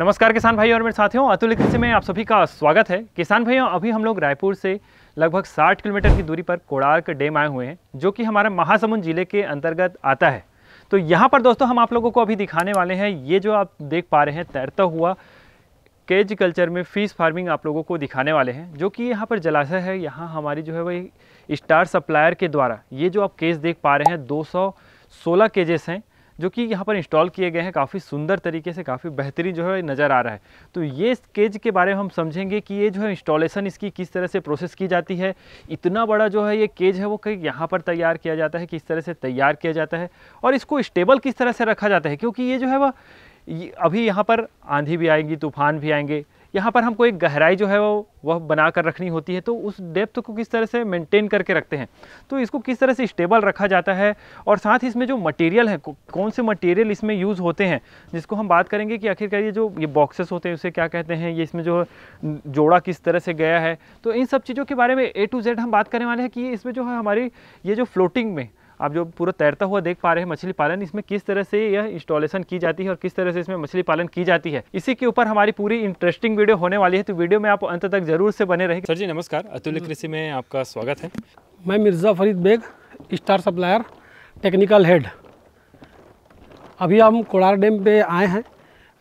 नमस्कार किसान भाइयों और मेरे साथियों अतुल कृषि में आप सभी का स्वागत है किसान भाइयों अभी हम लोग रायपुर से लगभग 60 किलोमीटर की दूरी पर कोड़ार्क डैम आए हुए हैं जो कि हमारा महासमुंद जिले के अंतर्गत आता है तो यहाँ पर दोस्तों हम आप लोगों को अभी दिखाने वाले हैं ये जो आप देख पा रहे हैं तैरता हुआ केज कल्चर में फ़िश फार्मिंग आप लोगों को दिखाने वाले हैं जो कि यहाँ पर जलाशय है यहाँ हमारी जो है वही स्टार सप्लायर के द्वारा ये जो आप केज देख पा रहे हैं दो सौ केजेस हैं जो कि यहाँ पर इंस्टॉल किए गए हैं काफ़ी सुंदर तरीके से काफ़ी बेहतरीन जो है नज़र आ रहा है तो ये स्केज के बारे में हम समझेंगे कि ये जो है इंस्टॉलेशन इसकी किस तरह से प्रोसेस की जाती है इतना बड़ा जो है ये केज है वो कहीं यहाँ पर तैयार किया जाता है किस तरह से तैयार किया जाता है और इसको स्टेबल किस तरह से रखा जाता है क्योंकि ये जो है वह अभी यहाँ पर आंधी भी आएगी तूफान भी आएंगे यहाँ पर हमको एक गहराई जो है वो वह बना कर रखनी होती है तो उस डेप्थ को किस तरह से मेंटेन करके रखते हैं तो इसको किस तरह से स्टेबल रखा जाता है और साथ ही इसमें जो मटेरियल है कौन से मटेरियल इसमें यूज़ होते हैं जिसको हम बात करेंगे कि आखिरकार ये जो ये बॉक्सेस होते हैं उसे क्या कहते हैं ये इसमें जो जोड़ा किस तरह से गया है तो इन सब चीज़ों के बारे में ए टू जेड हम बात करने वाले हैं कि इसमें जो है हमारी ये जो फ्लोटिंग में आप जो पूरा तैरता हुआ देख पा रहे हैं मछली पालन इसमें किस तरह से यह इंस्टॉलेशन की जाती है और किस तरह से इसमें मछली पालन की जाती है इसी के ऊपर हमारी पूरी इंटरेस्टिंग वीडियो होने वाली है तो वीडियो में आप अंत तक जरूर से बने रहे सर जी नमस्कार अतुल हम्म। कृषि में आपका स्वागत है मैं Mirza Farid Baig star supplier technical head अभी हम कोड़ार डैम पे आए हैं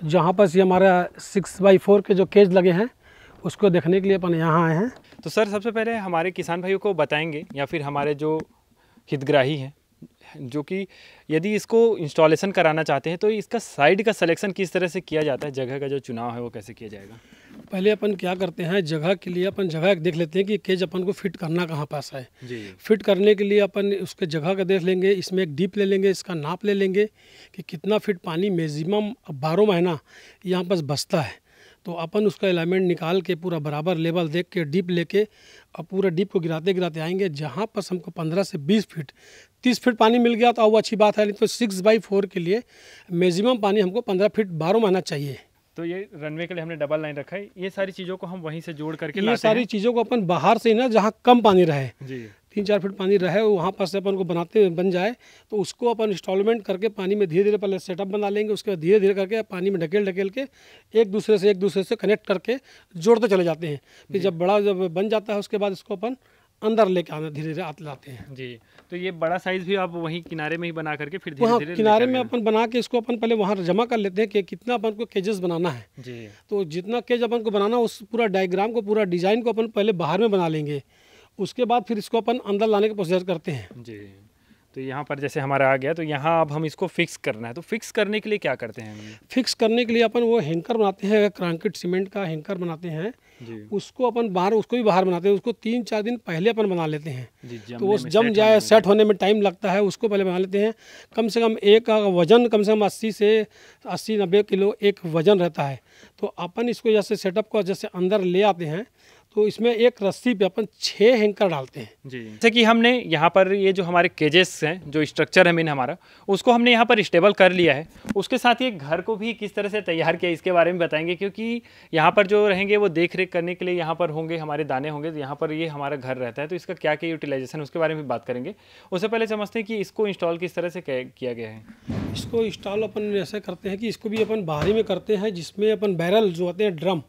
जहाँ पर ये हमारा सिक्स बाई फोर के जो केज लगे हैं उसको देखने के लिए अपन यहाँ आए हैं तो सर सबसे पहले हमारे किसान भाइयों को बताएंगे या फिर हमारे जो हितग्राही हैं जो कि यदि इसको इंस्टॉलेशन कराना चाहते हैं तो इसका साइड का सिलेक्शन किस तरह से किया जाता है जगह का जो चुनाव है वो कैसे किया जाएगा पहले अपन क्या करते हैं जगह के लिए अपन जगह देख लेते हैं कि केज अपन को फिट करना कहाँ पास है फिट करने के लिए अपन उसके जगह का देख लेंगे इसमें एक डीप ले लेंगे इसका नाप ले लेंगे कि कितना फिट पानी मैक्सिमम बारह महीना यहाँ पास बसता है तो अपन उसका एलाइनमेंट निकाल के पूरा बराबर लेवल देख के डीप लेके और पूरा डीप को गिराते गिराते आएंगे जहाँ पर हमको पंद्रह से बीस फीट तीस फीट पानी मिल गया तो अब अच्छी बात है लेकिन तो सिक्स बाई फोर के लिए मैक्सिमम पानी हमको पंद्रह फीट बारह माना चाहिए तो ये रनवे के लिए हमने डबल लाइन रखा है ये सारी चीज़ों को हम वहीं से जोड़ करके ये सारी चीज़ों को अपन बाहर से ना जहाँ कम पानी रहे तीन चार फीट पानी रहे वहाँ पर से अपन को बनाते बन जाए तो उसको अपन इंस्टॉलमेंट करके पानी में धीरे धीरे पहले सेटअप बना लेंगे उसके बाद धीरे धीरे करके पानी में ढकेल ढकेल के एक दूसरे से एक दूसरे से कनेक्ट करके जोड़ते चले जाते हैं फिर जब बड़ा जब बन जाता है उसके बाद इसको अपन अंदर लेके आना धीरे धीरे आते लाते हैं जी तो ये बड़ा साइज भी आप वहीं किनारे में ही बना करके फिर धीरे धीरे किनारे में अपन बना के इसको अपन पहले वहाँ जमा कर लेते हैं कि कितना अपन को केजेस बनाना है जी तो जितना केज अपन को बनाना उस पूरा डायग्राम को पूरा डिजाइन को अपन पहले बाहर में बना लेंगे उसके बाद फिर इसको अपन अंदर लाने का प्रोसीजर करते हैं जी तो यहाँ पर जैसे हमारा आ गया तो यहाँ अब हम इसको फिक्स करना है तो फिक्स करने के लिए क्या करते हैं फिक्स करने के लिए अपन वो हैंकर बनाते हैं क्रांकिट सीमेंट का हैंकर बनाते हैं उसको अपन बाहर उसको भी बाहर बनाते हैं उसको तीन चार दिन पहले अपन बना लेते हैं तो वो जम जाए सेट होने में टाइम लगता है उसको पहले बना लेते हैं कम से कम एक वजन कम से कम अस्सी से अस्सी नब्बे किलो एक वजन रहता है तो अपन इसको जैसे सेटअप को जैसे अंदर ले आते हैं तो इसमें एक रस्सी पे अपन छः हैंकर डालते हैं जी जैसे कि हमने यहाँ पर ये जो हमारे केजेस हैं जो स्ट्रक्चर है मेन हमारा उसको हमने यहाँ पर स्टेबल कर लिया है उसके साथ ही घर को भी किस तरह से तैयार किया इसके बारे में बताएंगे क्योंकि यहाँ पर जो रहेंगे वो देख रेख करने के लिए यहाँ पर होंगे हमारे दाने होंगे तो यहाँ पर ये हमारा घर रहता है तो इसका क्या क्या यूटिलाइजेशन उसके बारे में बात करेंगे उससे पहले समझते हैं कि इसको इंस्टॉल किस तरह से किया गया है इसको इंस्टॉल अपन ऐसा करते हैं कि इसको भी अपन बाहरी में करते हैं जिसमें अपन बैरल जो आते हैं ड्रम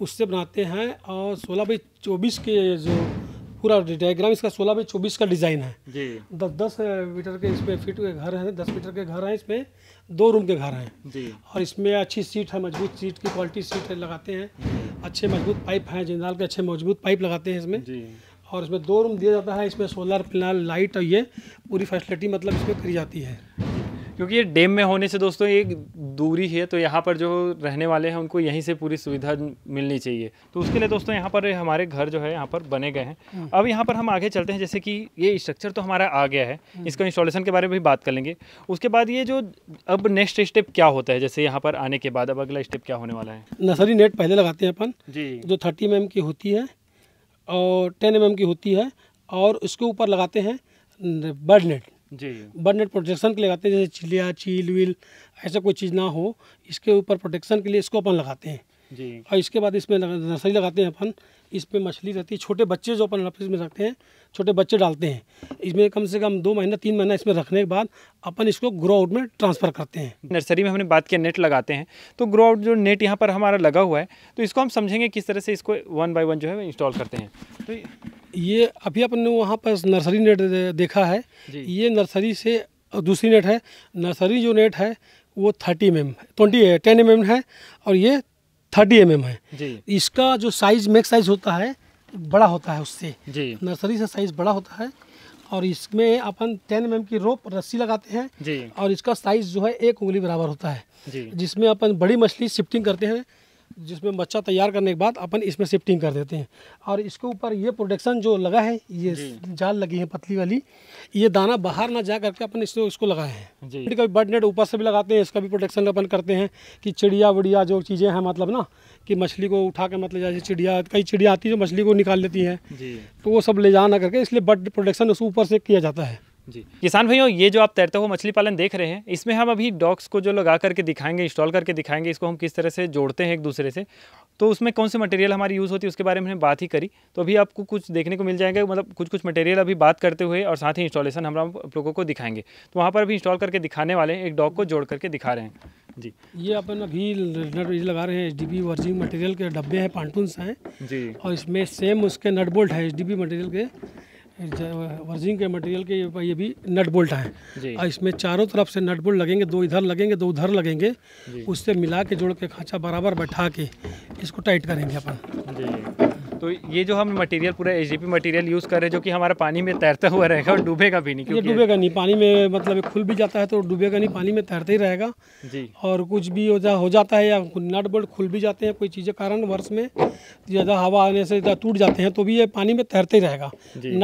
उससे बनाते हैं और सोलह बाई चौबीस के जो पूरा डायग्राम इसका सोलह बाई चौबीस का डिज़ाइन है जी दस दस मीटर के इसमें फिट के घर हैं दस मीटर के घर हैं इसमें दो रूम के घर हैं और इसमें अच्छी सीट है मजबूत सीट की क्वालिटी सीट है लगाते हैं अच्छे मजबूत पाइप हैं जिंदाल के अच्छे मजबूत पाइप लगाते हैं इसमें और इसमें दो रूम दिया जाता है इसमें सोलर पैनल लाइट और ये पूरी फैसिलिटी मतलब इसमें करी जाती है क्योंकि ये डेम में होने से दोस्तों एक दूरी है तो यहाँ पर जो रहने वाले हैं उनको यहीं से पूरी सुविधा मिलनी चाहिए तो उसके लिए दोस्तों यहाँ पर हमारे घर जो है यहाँ पर बने गए हैं हम्म। अब यहाँ पर हम आगे चलते हैं जैसे कि ये स्ट्रक्चर तो हमारा आ गया है हम्म। इसका इंस्टॉलेशन के बारे में भी बात कर लेंगे उसके बाद ये जो अब नेक्स्ट स्टेप क्या होता है जैसे यहाँ पर आने के बाद अब अगला स्टेप क्या होने वाला है नर्सरी नेट पहले लगाते हैं अपन जी जो थर्टी एम की होती है और टेन एम की होती है और उसके ऊपर लगाते हैं बर्ड नेट जी बर्ड नेट प्रोटेक्शन के लगाते हैं जैसे चिलिया चील वील ऐसा कोई चीज़ ना हो इसके ऊपर प्रोटेक्शन के लिए इसको अपन लगाते हैं जी और इसके बाद इसमें नर्सरी लगाते हैं अपन इसमें मछली रहती है छोटे बच्चे जो अपन इसमें रखते हैं छोटे बच्चे डालते हैं इसमें कम से कम दो महीना तीन महीना इसमें रखने के बाद अपन इसको ग्रो आउट में ट्रांसफ़र करते हैं नर्सरी में हमने बात किया नेट लगाते हैं तो ग्रो आउट जो नेट यहाँ पर हमारा लगा हुआ है तो इसको हम समझेंगे किस तरह से इसको वन बाई वन जो है इंस्टॉल करते हैं तो ये अभी अपन ने वहाँ पर नर्सरी नेट देखा है ये नर्सरी से दूसरी नेट है नर्सरी जो नेट है वो thirty M M twenty ten M M है और ये थर्टी एम एम है इसका जो साइज मैक्स साइज होता है बड़ा होता है उससे नर्सरी से साइज बड़ा होता है और इसमें अपन टेन एम mm की रोप रस्सी लगाते हैं और इसका साइज जो है एक उंगली बराबर होता है जिसमें अपन बड़ी मछली शिफ्टिंग करते हैं जिसमें बच्चा तैयार करने के बाद अपन इसमें शिफ्टिंग कर देते हैं और इसके ऊपर ये प्रोटेक्शन जो लगा है ये जाल लगी है पतली वाली ये दाना बाहर ना जा करके अपन इसको इसको लगाए हैं कभी बर्ड नेट ऊपर से भी लगाते हैं इसका भी प्रोटेक्शन अपन करते हैं कि चिड़िया वड़िया जो चीज़ें हैं मतलब ना कि मछली को उठा के मतलब जैसे चिड़िया कई चिड़िया आती है जो मछली को निकाल लेती हैं तो वो सब ले जा ना करके इसलिए बर्ड प्रोटेक्शन उसको ऊपर से किया जाता है जी किसान भाइयों ये जो आप तैरते हुए मछली पालन देख रहे हैं इसमें हम अभी डॉग्स को जो लगा करके दिखाएंगे इंस्टॉल करके दिखाएंगे इसको हम किस तरह से जोड़ते हैं एक दूसरे से तो उसमें कौन से मटेरियल हमारी यूज़ होती है उसके बारे में हमने बात ही करी तो अभी आपको कुछ देखने को मिल जाएगा मतलब कुछ कुछ मटेरियल अभी बात करते हुए और साथ ही इंस्टॉलेशन हम आप लोगों को दिखाएंगे तो वहाँ पर अभी इंस्टॉल करके दिखाने वाले हैं एक डॉग को जोड़ करके दिखा रहे हैं जी ये अपन अभी लगा रहे हैं एच डी वर्जिंग मटेरियल के डब्बे हैं पांटूनस हैं जी और इसमें सेम उसके नट बोल्ट है एच डी मटेरियल के वर्जिंग के मटेरियल के ये, भी नट बोल्ट हैं और इसमें चारों तरफ से नट बोल्ट लगेंगे दो इधर लगेंगे दो उधर लगेंगे उससे मिला के जोड़ के खाँचा बराबर बैठा के इसको टाइट करेंगे अपन तो ये जो हम मटेरियल पूरा एच मटेरियल यूज़ कर रहे हैं जो कि हमारा पानी में तैरता हुआ रहेगा और डूबेगा भी नहीं क्योंकि डूबेगा नहीं पानी में मतलब खुल भी जाता है तो डूबेगा नहीं पानी में तैरते ही रहेगा जी और कुछ भी हो, हो जाता है या नट बोल्ट खुल भी जाते हैं कोई चीज़ें कारण वर्ष में ज़्यादा हवा आने से ज़्यादा टूट जाते हैं तो भी ये पानी में तैरते ही रहेगा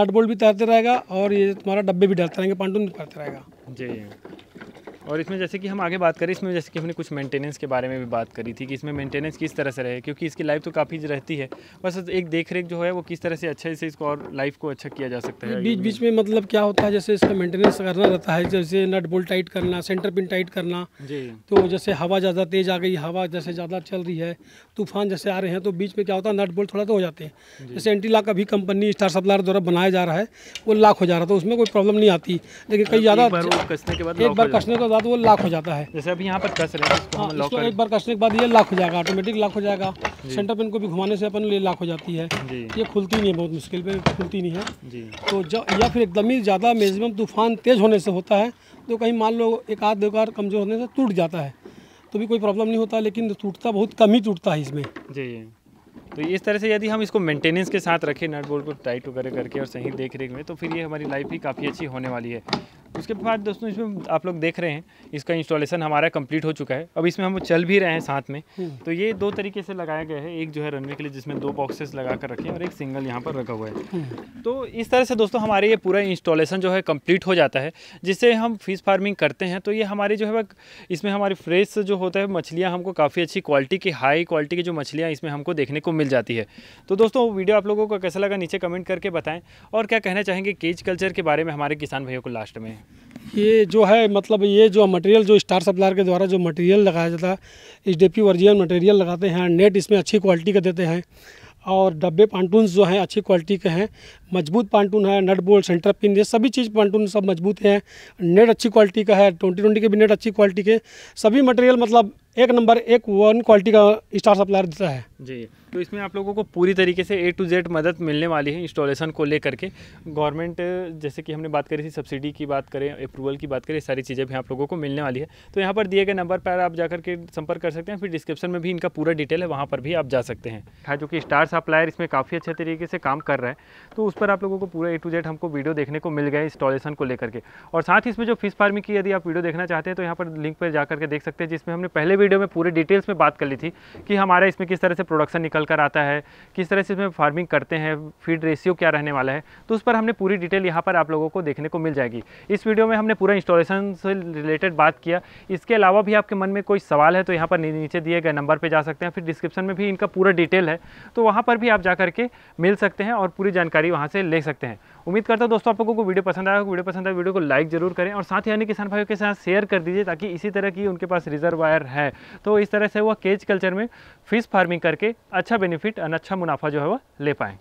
नट बोल्ट भी तैरते रहेगा और ये तुम्हारा डब्बे भी डरते रहेंगे पांडुन भी तैरते रहेगा जी और इसमें जैसे कि हम आगे बात करें इसमें जैसे कि हमने कुछ मेंटेनेंस के बारे में भी बात करी थी कि इसमें मेंटेनेंस किस तरह से रहे क्योंकि इसकी लाइफ तो काफ़ी रहती है बस एक देख रेख जो है वो किस तरह से अच्छे से इसको और लाइफ को अच्छा किया जा सकता है बीच बीच में मतलब क्या होता है जैसे इसका मेंटेनेंस करना रहता है जैसे नट बोल्ट टाइट करना सेंटर पिन टाइट करना जी तो जैसे हवा ज़्यादा तेज़ आ गई हवा जैसे ज़्यादा चल रही है तूफान जैसे आ रहे हैं तो बीच में क्या होता है नट बोल्ट थोड़ा तो हो जाते हैं जैसे एंटी लाख अभी कंपनी स्टार सप्लायर द्वारा बनाया जा रहा है वो लाख हो जा रहा था उसमें कोई प्रॉब्लम नहीं आती लेकिन कई हाँ, तो ज़्यादा एक बार कसने के बाद बाद वो लॉक हो जाता है जैसे अभी यहाँ पर कस रहे हैं इसको हाँ, हम लॉक एक बार कसने के बाद ये लॉक हो जाएगा ऑटोमेटिक लॉक हो जाएगा सेंटर पिन को भी घुमाने से अपन ये लॉक हो जाती है ये खुलती नहीं है बहुत मुश्किल पे खुलती नहीं है तो जब या फिर एकदम ही ज़्यादा मैक्मम तूफान तेज़ होने से होता है तो कहीं मान लो एक आध दो बार कमज़ोर होने से टूट जाता है तो भी कोई प्रॉब्लम नहीं होता लेकिन टूटता बहुत कम ही टूटता है इसमें जी तो इस तरह से यदि हम इसको मेंटेनेंस के साथ रखें नट बोल्ट को टाइट वगैरह करके और सही देख रेख में तो फिर ये हमारी लाइफ ही काफ़ी अच्छी होने वाली है उसके बाद दोस्तों इसमें आप लोग देख रहे हैं इसका इंस्टॉलेशन हमारा कंप्लीट हो चुका है अब इसमें हम चल भी रहे हैं साथ में हम्म। तो ये दो तरीके से लगाया गया है एक जो है रनवे के लिए जिसमें दो बॉक्सेस लगा कर रखे हैं और एक सिंगल यहाँ पर रखा हुआ है हम्म। तो इस तरह से दोस्तों हमारे ये पूरा इंस्टॉलेशन जो है कम्प्लीट हो जाता है जिससे हम फिश फार्मिंग करते हैं तो ये हमारे जो है इसमें हमारी फ्रेश जो होता है मछलियाँ हमको काफ़ी अच्छी क्वालिटी की हाई क्वालिटी की जो मछलियाँ इसमें हमको देखने को मिल मिल जाती है तो दोस्तों वीडियो आप लोगों को कैसा लगा नीचे कमेंट करके बताएं और क्या कहना चाहेंगे केज कल्चर के बारे में हमारे किसान भाइयों को लास्ट में ये जो है मतलब ये जो मटेरियल जो स्टार सप्लायर के द्वारा जो मटेरियल लगाया जाता है एच डी ओरिजिनल मटेरियल लगाते हैं नेट इसमें अच्छी क्वालिटी का देते हैं और डब्बे पांटून जो हैं अच्छी क्वालिटी के हैं मजबूत पांटून है नट बोल्ट सेंटर पिन ये सभी चीज़ पांटून सब मजबूत हैं नेट अच्छी क्वालिटी का है ट्वेंटी ट्वेंटी के भी नेट अच्छी क्वालिटी के सभी मटेरियल मतलब एक नंबर एक वन क्वालिटी का स्टार सप्लायर देता है जी तो इसमें आप लोगों को पूरी तरीके से ए टू जेड मदद मिलने वाली है इंस्टॉलेशन को लेकर के गवर्नमेंट जैसे कि हमने बात करी थी सब्सिडी की बात करें अप्रूवल की बात करें सारी चीज़ें भी आप लोगों को मिलने वाली है तो यहाँ पर दिए गए नंबर पर आप जाकर के संपर्क कर सकते हैं फिर डिस्क्रिप्शन में भी इनका पूरा डिटेल है वहाँ पर भी आप जा सकते हैं हाँ जो कि स्टार सप्लायर इसमें काफ़ी अच्छे तरीके से काम कर रहा है तो उस पर आप लोगों को पूरा ए टू जेड हमको वीडियो देखने को मिल गया इंस्टॉलेशन को लेकर के और साथ ही इसमें जो फिश फार्मिंग की यदि आप वीडियो देखना चाहते हैं तो यहाँ पर लिंक पर जाकर के देख सकते हैं जिसमें हमने पहले भी वीडियो में पूरे डिटेल्स में बात कर ली थी कि हमारा इसमें किस तरह से प्रोडक्शन निकल कर आता है किस तरह से इसमें फार्मिंग करते हैं फीड रेशियो क्या रहने वाला है तो उस पर हमने पूरी डिटेल यहाँ पर आप लोगों को देखने को मिल जाएगी इस वीडियो में हमने पूरा इंस्टॉलेशन से रिलेटेड बात किया इसके अलावा भी आपके मन में कोई सवाल है तो यहाँ पर नीचे दिए गए नंबर पर जा सकते हैं फिर डिस्क्रिप्शन में भी इनका पूरा डिटेल है तो वहाँ पर भी आप जा करके मिल सकते हैं और पूरी जानकारी वहाँ से ले सकते हैं उम्मीद करता हूँ दोस्तों आप लोगों को वीडियो पसंद आया वीडियो पसंद आया वीडियो को लाइक जरूर करें और साथ ही अन्य किसान भाइयों के साथ शेयर कर दीजिए ताकि इसी तरह की उनके पास रिजर्व वायर है तो इस तरह से वह केज कल्चर में फ़िश फार्मिंग करके अच्छा बेनिफिट और अच्छा मुनाफा जो है वह ले पाएँ